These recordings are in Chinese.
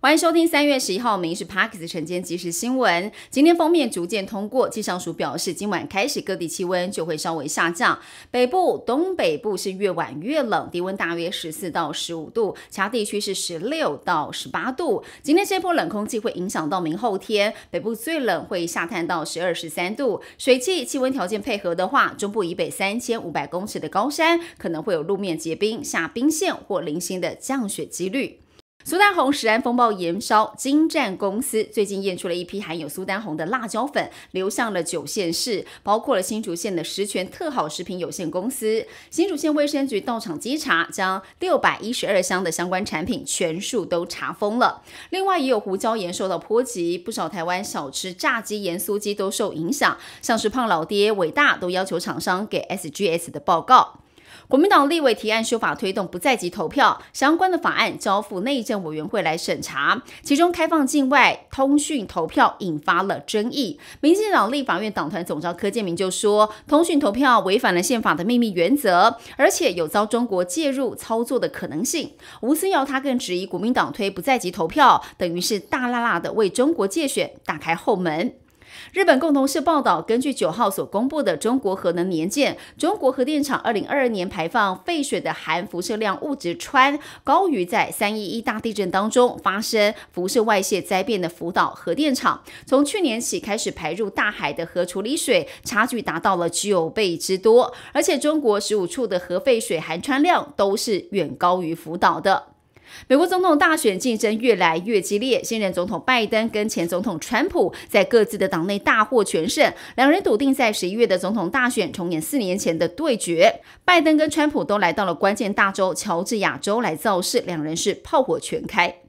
欢迎收听三月十一号明是 p a r k s 的晨间即时新闻。今天封面逐渐通过气象署表示，今晚开始各地气温就会稍微下降。北部、东北部是越晚越冷，低温大约十四到十五度，其他地区是十六到十八度。今天这波冷空气会影响到明后天，北部最冷会下探到十二十三度。水汽、气温条件配合的话，中部以北三千五百公尺的高山可能会有路面结冰、下冰线或零星的降雪几率。苏丹红食安风暴延烧，金湛公司最近验出了一批含有苏丹红的辣椒粉，流向了九县市，包括了新竹县的十全特好食品有限公司。新竹县卫生局到场稽查，将六百一十二箱的相关产品全数都查封了。另外，也有胡椒盐受到波及，不少台湾小吃炸鸡盐酥鸡都受影响，像是胖老爹、伟大都要求厂商给 SGS 的报告。国民党立委提案修法推动不在籍投票，相关的法案交付内政委员会来审查。其中开放境外通讯投票引发了争议。民进党立法院党团总召柯建明就说，通讯投票违反了宪法的秘密原则，而且有遭中国介入操作的可能性。吴思瑶他更质疑国民党推不在籍投票，等于是大辣辣的为中国借选打开后门。日本共同社报道，根据九号所公布的中国核能年鉴，中国核电厂二零二二年排放废水的含辐射量物质氚高于在三一一大地震当中发生辐射外泄灾变的福岛核电厂。从去年起开始排入大海的核处理水，差距达到了九倍之多。而且中国十五处的核废水含氚量都是远高于福岛的。美国总统大选竞争越来越激烈，现任总统拜登跟前总统川普在各自的党内大获全胜，两人笃定在十一月的总统大选重演四年前的对决。拜登跟川普都来到了关键大州乔治亚州来造势，两人是炮火全开。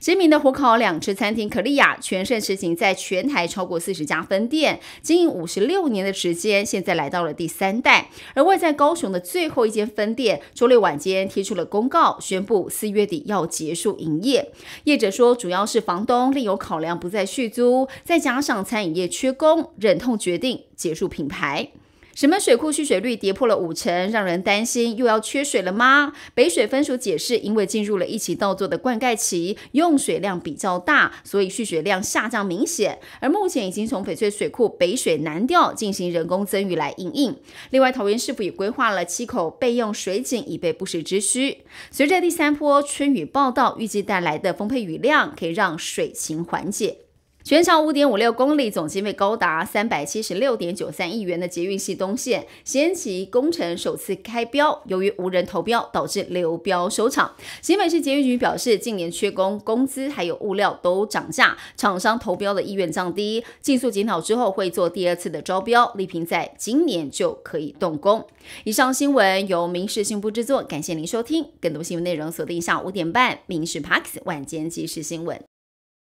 知名的火烤两吃餐厅可丽亚全盛时期在全台超过四十家分店，经营五十六年的时间，现在来到了第三代。而位在高雄的最后一间分店，周六晚间贴出了公告，宣布四月底要结束营业。业者说，主要是房东另有考量，不再续租，再加上餐饮业缺工，忍痛决定结束品牌。什么水库蓄水率跌破了五成，让人担心又要缺水了吗？北水分署解释，因为进入了一起稻作的灌溉期，用水量比较大，所以蓄水量下降明显。而目前已经从翡翠水库北水南调进行人工增雨来应应。另外，桃园市府也规划了七口备用水井，以备不时之需。随着第三波春雨报道，预计带来的丰沛雨量可以让水情缓解。全长五点五六公里、总经费高达三百七十六点九三亿元的捷运系东线先期工程首次开标，由于无人投标，导致流标收场。新北市捷运局表示，近年缺工、工资还有物料都涨价，厂商投标的意愿降低。竞速检讨之后会做第二次的招标，力平在今年就可以动工。以上新闻由民事信报制作，感谢您收听。更多新闻内容锁定下午五点半《民事 Park》晚间即时新闻。